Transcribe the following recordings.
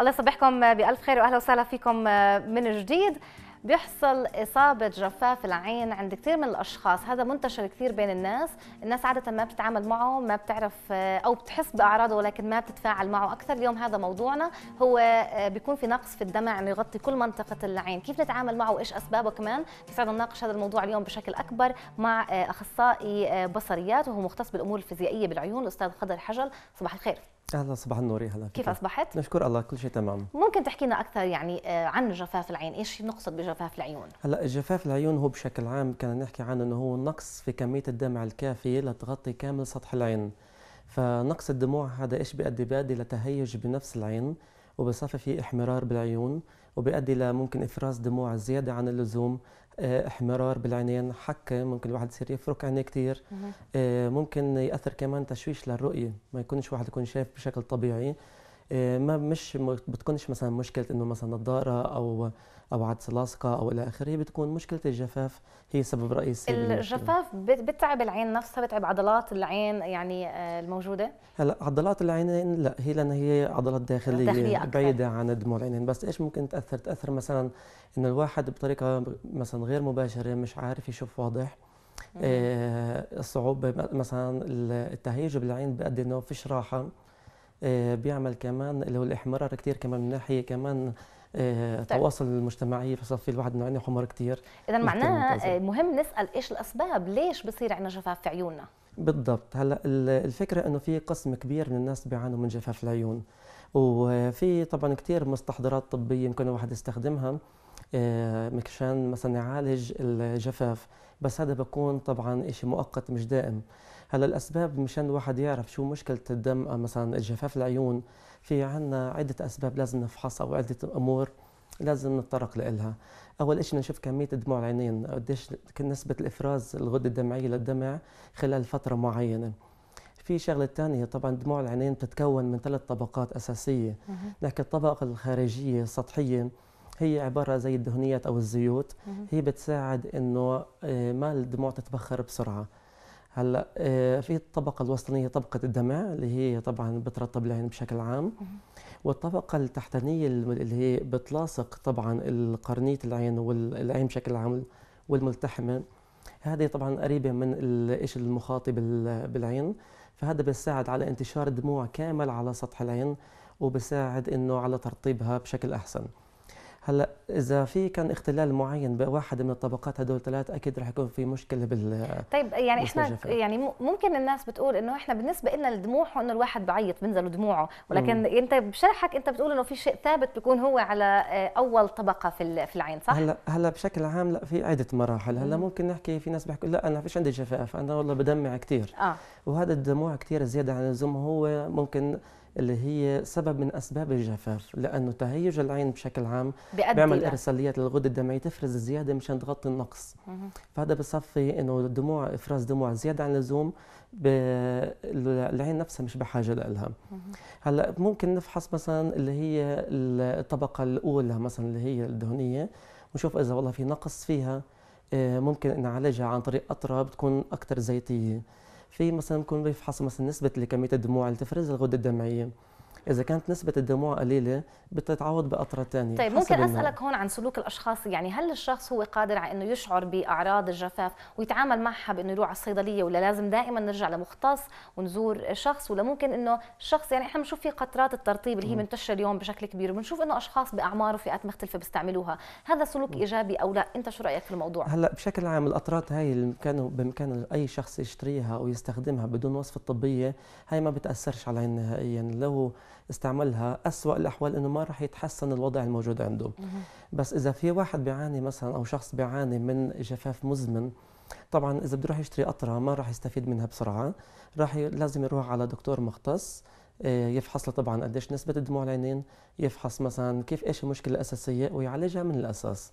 الله يصبحكم بألف خير وأهلا وسهلا فيكم من جديد بيحصل إصابة جفاف العين عند كثير من الأشخاص هذا منتشر كثير بين الناس الناس عادة ما بتتعامل معه ما بتعرف أو بتحس بأعراضه ولكن ما بتتفاعل معه أكثر اليوم هذا موضوعنا هو آه، بيكون في نقص في الدمع أنه يغطي كل منطقة العين كيف نتعامل معه وإيش أسبابه كمان بيساعدنا نناقش هذا الموضوع اليوم بشكل أكبر مع آه، أخصائي آه، بصريات وهو مختص بالأمور الفيزيائية بالعيون الأستاذ خضر حجل صباح الخير اهلا صباح النور هلا كيف اصبحت؟ نشكر الله كل شيء تمام ممكن تحكي لنا اكثر يعني آه، عن جفاف العين، ايش نقصد بجفاف العيون؟ هلا جفاف العيون هو بشكل عام كنا نحكي عنه انه هو نقص في كميه الدمع الكافيه لتغطي كامل سطح العين. فنقص الدموع هذا ايش بيؤدي؟ بيؤدي لتهيج بنفس العين وبصفي في احمرار بالعيون وبيؤدي لممكن افراز دموع زياده عن اللزوم آه، احمرار بالعينين حكه ممكن الواحد يصير يفرك عينيه كثير آه، ممكن ياثر كمان تشويش للرؤيه ما يكونش واحد يكون شايف بشكل طبيعي آه، ما مش بتكونش مثلا مشكله انه مثلا نظاره او او عدسه لاصقه او الى اخره بتكون مشكله الجفاف هي سبب رئيسي الجفاف بتعب العين نفسها بتعب عضلات العين يعني آه، الموجوده هلا عضلات العينين لا هي لان هي عضلات داخليه, داخلية بعيده عن دموع العينين بس ايش ممكن تاثر تاثر مثلا انه الواحد بطريقه مثلا غير مباشره مش عارف يشوف واضح آه، الصعوبه مثلا التهيج بالعين بيؤدي انه فيش راحه آه، بيعمل كمان اللي هو الاحمرار كثير كمان من ناحيه كمان آه، طيب. تواصل المجتمعي في الواحد انه عينه يعني حمر كثير اذا معناها آه، مهم نسال ايش الاسباب ليش بصير عندنا جفاف في عيوننا بالضبط هلا الفكره انه في قسم كبير من الناس بيعانوا من جفاف العيون وفي طبعا كثير مستحضرات طبيه ممكن الواحد يستخدمها مكشان مثلا يعالج الجفاف بس هذا بكون طبعا شيء مؤقت مش دائم هلا الاسباب مشان الواحد يعرف شو مشكله الدم مثلا جفاف العيون في عنا عده اسباب لازم نفحصها او عده امور لازم نتطرق لها اول شيء نشوف كميه دموع العينين قديش نسبه الافراز الغده الدمعيه للدمع خلال فتره معينه في شغله ثانيه طبعا دموع العينين بتتكون من ثلاث طبقات اساسيه لكن الطبقه الخارجيه السطحيه هي عباره زي الدهنيات او الزيوت هي بتساعد انه آه، ما الدموع تتبخر بسرعه هلا آه، في الطبقه الوسطانيه طبقه الدمع اللي هي طبعا بترطب العين يعني بشكل عام والطبقه التحتانيه اللي هي بتلاصق طبعا قرنيه العين والعين بشكل عام والملتحمه هذه طبعا قريبه من الشيء المخاطي بالعين فهذا بيساعد على انتشار دموع كامل على سطح العين وبساعد انه على ترطيبها بشكل احسن هلا اذا في كان اختلال معين بواحد من الطبقات هدول الثلاث اكيد رح يكون في مشكله بال طيب يعني احنا يعني ممكن الناس بتقول انه احنا بالنسبه لنا الدموع انه الواحد بعيط بنزل دموعه ولكن مم. انت بشرحك انت بتقول انه في شيء ثابت بيكون هو على آه، اول طبقه في في العين صح هلا هلا بشكل عام لا في عده مراحل هلا مم. ممكن نحكي في ناس بيحكوا لا انا فيش عندي جفاف انا والله بدمع كثير آه. وهذا الدموع كثير زياده عن اللزوم هو ممكن اللي هي سبب من اسباب الجفاف لانه تهيج العين بشكل عام بيعمل ارساليات للغده الدمعيه تفرز زياده مشان تغطي النقص فهذا بصفي انه الدموع افراز دموع زياده عن اللزوم العين نفسها مش بحاجه لها هلا ممكن نفحص مثلا اللي هي الطبقه الاولى مثلا اللي هي الدهنيه ونشوف اذا والله في نقص فيها آه، ممكن نعالجها عن طريق قطره بتكون اكثر زيتيه في مثلا نكون في حصل مثلا نسبه لكميه الدموع اللي تفرزها الغده الدمعيه اذا كانت نسبه الدموع قليله بتتعوض بقطره ثانيه طيب ممكن اسالك هون عن سلوك الاشخاص يعني هل الشخص هو قادر على انه يشعر باعراض الجفاف ويتعامل معها بانه يروح على الصيدليه ولا لازم دائما نرجع لمختص ونزور شخص ولا ممكن انه شخص يعني احنا بنشوف في قطرات الترطيب اللي هي منتشره اليوم بشكل كبير وبنشوف انه اشخاص باعمار وفئات مختلفه بيستعملوها هذا سلوك ايجابي او لا انت شو رايك في الموضوع هلا بشكل عام القطرات هاي اللي كانوا بامكان اي شخص يشتريها ويستخدمها بدون وصفه طبيه هاي ما بتاثرش علينا نهائيا لو استعملها أسوأ الأحوال أنه ما راح يتحسن الوضع الموجود عنده بس إذا في واحد بيعاني مثلا أو شخص بيعاني من جفاف مزمن طبعا إذا بده يروح يشتري قطرة ما راح يستفيد منها بسرعة راح لازم يروح على دكتور مختص آه، يفحص له طبعا قديش نسبه الدموع العينين يفحص مثلا كيف ايش المشكله الاساسيه ويعالجها من الاساس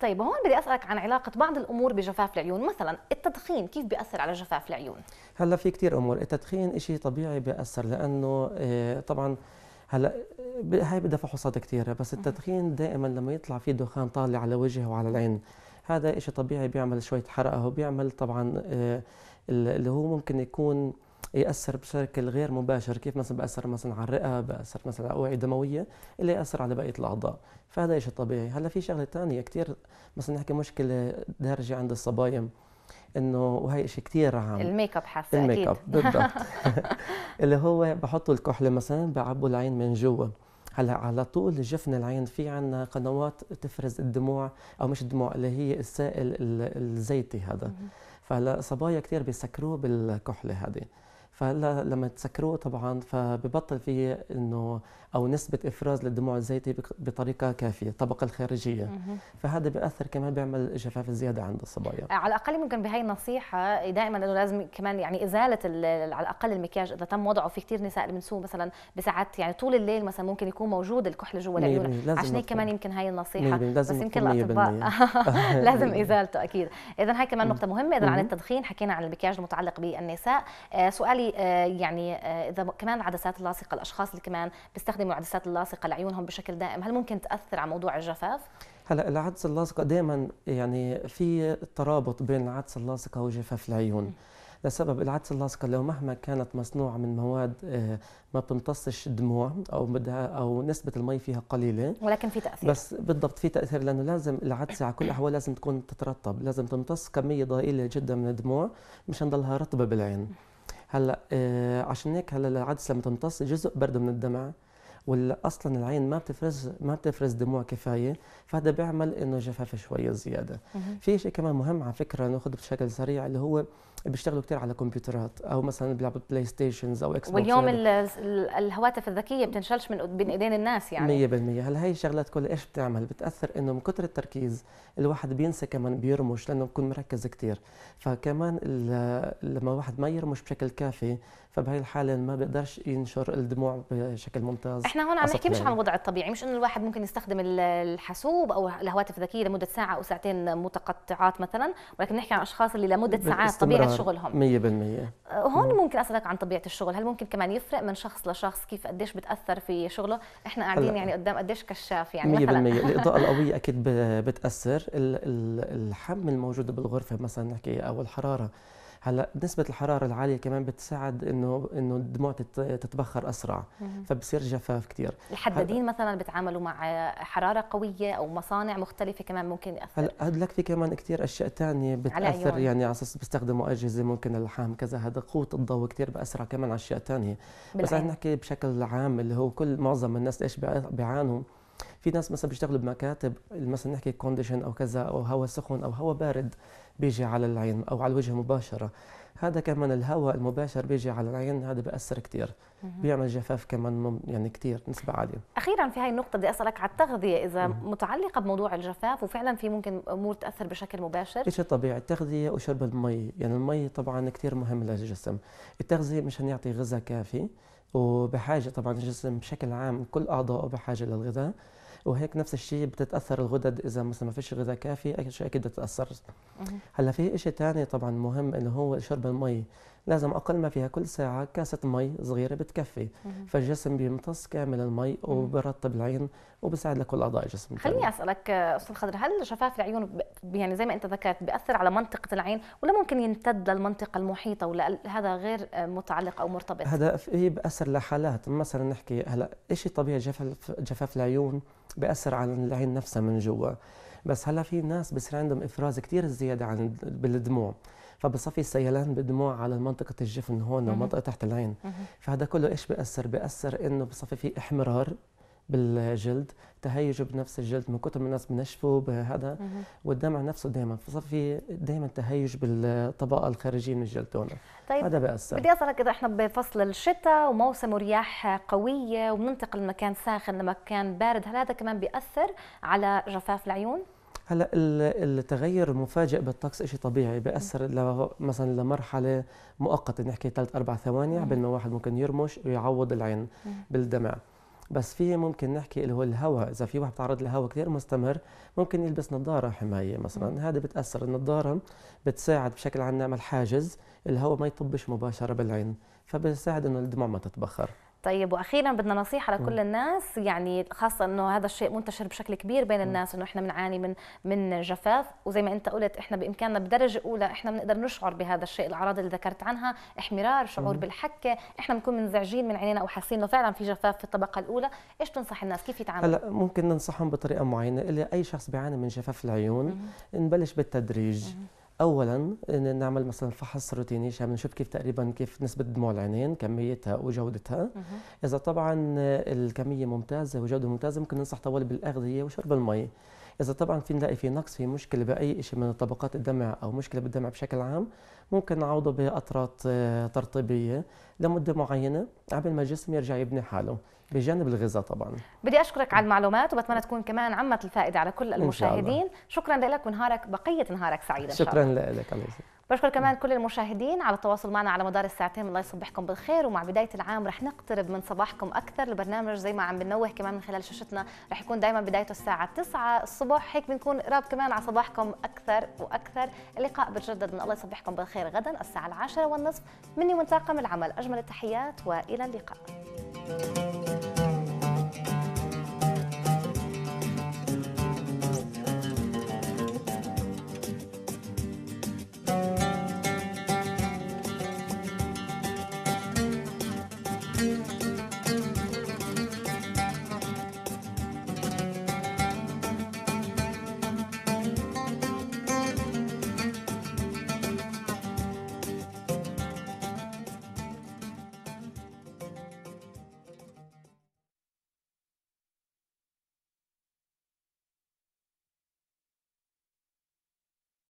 طيب هون بدي اسالك عن علاقه بعض الامور بجفاف العيون مثلا التدخين كيف بياثر على جفاف العيون هلا في كثير امور التدخين شيء طبيعي بياثر لانه آه، طبعا هلا هاي بدها فحوصات كثيره بس التدخين دائما لما يطلع في دخان طالع على وجهه وعلى العين هذا شيء طبيعي بيعمل شويه حرقه وبيعمل طبعا آه، اللي هو ممكن يكون ياثر بشكل غير مباشر كيف مثلا باثر مثلا على الرئه باثر مثلا على الاوعيه الدمويه اللي ياثر على بقيه الاعضاء فهذا شيء طبيعي هلا في شغله ثانيه كثير مثلا نحكي مشكله دارجه عند الصبايا انه وهي شيء كثير عام الميك اب حاسه الميك اب بالضبط اللي هو بحطوا الكحله مثلا بعبوا العين من جوا هلا على طول جفن العين في عنا قنوات تفرز الدموع او مش الدموع اللي هي السائل الزيتي هذا فهلا صبايا كثير بيسكروه بالكحله هذه فهلا لما تسكروه طبعا فببطل في انه او نسبه افراز للدموع الزيتي بطريقه كافيه الطبقه الخارجيه فهذا بياثر كمان بيعمل جفاف زياده عند الصبايا آه، على الاقل ممكن بهي النصيحه دائما انه لازم كمان يعني ازاله على الاقل المكياج اذا تم وضعه في كثير نساء بنسوه مثلا بساعات يعني طول الليل مثلا ممكن يكون موجود الكحل جوا العيون عشان هيك كمان يمكن هي النصيحه لازم بس يمكن الاطباء لازم ازالته اكيد اذا هي كمان نقطه مهمه اذا عن التدخين حكينا عن المكياج المتعلق بالنساء آه، سؤالي آه، يعني آه، اذا كمان العدسات اللاصقه الاشخاص اللي كمان بيستخدموا العدسات اللاصقه لعيونهم بشكل دائم هل ممكن تاثر على موضوع الجفاف هلا العدسه اللاصقه دائما يعني في ترابط بين العدسه اللاصقه وجفاف العيون لسبب العدسه اللاصقه لو مهما كانت مصنوعه من مواد آه، ما بتمتصش الدموع او بدها او نسبه المي فيها قليله ولكن في تاثير بس بالضبط في تاثير لانه لازم العدسه على كل الاحوال لازم تكون تترطب لازم تمتص كميه ضئيله جدا من الدموع مشان تضلها رطبه بالعين هلا آه، عشان هيك هلا العدسه لما تمتص جزء برضه من الدمعه واللي اصلا العين ما بتفرز ما بتفرز دموع كفايه فهذا بيعمل انه جفاف شويه زياده في شيء كمان مهم على فكره ناخذه بشكل سريع اللي هو بيشتغلوا كثير على كمبيوترات او مثلا بيلعبوا بلاي ستيشنز او اكس واليوم الهواتف الذكيه بتنشلش من بين ايدين الناس يعني 100% هلا هي الشغلات كلها ايش بتعمل بتاثر انه من كثر التركيز الواحد بينسى كمان بيرمش لانه بكون مركز كثير فكمان لما الواحد ما يرمش بشكل كافي فبهي الحاله ما بيقدرش ينشر الدموع بشكل ممتاز احنا هون عم نحكي مش يعني. عن الوضع الطبيعي مش انه الواحد ممكن يستخدم الحاسوب او الهواتف الذكيه لمده ساعه او ساعتين متقطعات مثلا ولكن نحكي عن اشخاص اللي لمده ساعات طبيعه شغلهم 100% آه، هون ممكن اسالك عن طبيعه الشغل هل ممكن كمان يفرق من شخص لشخص كيف قديش بتاثر في شغله احنا قاعدين يعني قدام قديش كشاف يعني 100% الاضاءه القويه اكيد بتاثر الحم الموجود بالغرفه مثلا نحكي او الحراره هلا نسبه الحراره العاليه كمان بتساعد انه انه الدموع تتبخر اسرع فبصير جفاف كثير الحدادين هل... مثلا بيتعاملوا مع حراره قويه او مصانع مختلفه كمان ممكن ياثر هلا هاد لك في كمان كثير اشياء ثانيه بتاثر على يعني على اساس بيستخدموا اجهزه ممكن اللحام كذا هذا قوه الضوء كثير باسرع كمان على اشياء ثانيه بس احنا نحكي بشكل عام اللي هو كل معظم الناس ايش بيعانوا في ناس مثلا بيشتغلوا بمكاتب مثلا نحكي كونديشن او كذا او هواء سخن او هواء بارد بيجي على العين او على الوجه مباشره هذا كمان الهواء المباشر بيجي على العين هذا بأثر كثير بيعمل جفاف كمان يعني كثير نسبة عالية أخيرا في هاي النقطة بدي أسألك على التغذية إذا متعلقة بموضوع الجفاف وفعلا في ممكن أمور تأثر بشكل مباشر شيء طبيعي التغذية وشرب المي يعني المي طبعا كثير مهم للجسم التغذية مش هنعطي غذاء كافي وبحاجة طبعا الجسم بشكل عام كل أعضائه بحاجة للغذاء وهيك نفس الشيء بتتاثر الغدد اذا مثلا ما فيش غذاء كافي اكيد بتتاثر هلا في شيء ثاني طبعا مهم اللي هو شرب المي لازم اقل ما فيها كل ساعه كاسه مي صغيره بتكفي فالجسم بيمتص كامل المي وبرطب العين وبساعد لكل اعضاء الجسم خليني اسالك استاذ خضر هل شفاف العيون يعني زي ما انت ذكرت بياثر على منطقه العين ولا ممكن يمتد للمنطقه المحيطه ولا هذا غير آه، متعلق او مرتبط هذا هي إيه، بأثر لحالات مثلا نحكي هلا شيء طبيعي جفاف جفاف العيون بأثر على العين نفسها من جوا بس هلا في ناس بصير عندهم افراز كثير زياده عن بالدموع فبصفي السيلان بدموع على منطقه الجفن هون ومنطقه تحت العين فهذا كله ايش بياثر بياثر انه بصفي في احمرار بالجلد تهيج بنفس الجلد من كثر ما الناس بنشفوا بهذا والدمع نفسه دائما فصفي دائما تهيج بالطبقه الخارجيه من الجلد هون طيب هذا بأثر بدي اسالك اذا احنا بفصل الشتاء وموسم ورياح قويه وبننتقل من مكان ساخن لمكان بارد هل هذا كمان بياثر على جفاف العيون؟ هلا التغير المفاجئ بالطقس شيء طبيعي بياثر مثلا لمرحله مؤقته نحكي ثلاث اربع ثواني قبل ما واحد ممكن يرمش ويعوض العين بالدمع بس في ممكن نحكي اللي هو الهواء اذا في واحد تعرض لهواء كثير مستمر ممكن يلبس نظاره حمايه مثلا هذا بتاثر النظاره بتساعد بشكل عام نعمل حاجز الهواء ما يطبش مباشره بالعين فبتساعد انه الدموع ما تتبخر طيب واخيرا بدنا نصيحه لكل الناس يعني خاصه انه هذا الشيء منتشر بشكل كبير بين الناس انه احنا بنعاني من من جفاف وزي ما انت قلت احنا بامكاننا بدرجه اولى احنا بنقدر نشعر بهذا الشيء الاعراض اللي ذكرت عنها احمرار شعور بالحكه احنا بنكون منزعجين من عينينا او حاسين انه فعلا في جفاف في الطبقه الاولى ايش تنصح الناس كيف يتعاملوا هلا ممكن ننصحهم بطريقه معينه اللي اي شخص بيعاني من جفاف العيون نبلش بالتدريج اولا نعمل مثلا فحص روتيني عشان نشوف كيف تقريبا كيف نسبه دموع العينين كميتها وجودتها اذا طبعا الكميه ممتازه وجوده ممتازه ممكن ننصح طوال بالاغذيه وشرب المي اذا طبعا في نلاقي في نقص في مشكله باي شيء من طبقات الدمع او مشكله بالدمع بشكل عام ممكن نعوضه باطرات آه، ترطيبيه لمده معينه قبل ما الجسم يرجع يبني حاله بجانب الغذاء طبعا بدي اشكرك على المعلومات وبتمنى تكون كمان عمت الفائده على كل المشاهدين شكرا لك ونهارك بقيه نهارك سعيده شكرا لك الله يسلمك بشكر كمان كل المشاهدين على التواصل معنا على مدار الساعتين الله يصبحكم بالخير ومع بدايه العام رح نقترب من صباحكم اكثر البرنامج زي ما عم بنوه كمان من خلال شاشتنا رح يكون دائما بدايته الساعه 9 الصبح هيك بنكون قراب كمان على صباحكم اكثر واكثر اللقاء بتجدد من الله يصبحكم بالخير غدا الساعه العاشرة والنصف مني ومن طاقم العمل اجمل التحيات والى اللقاء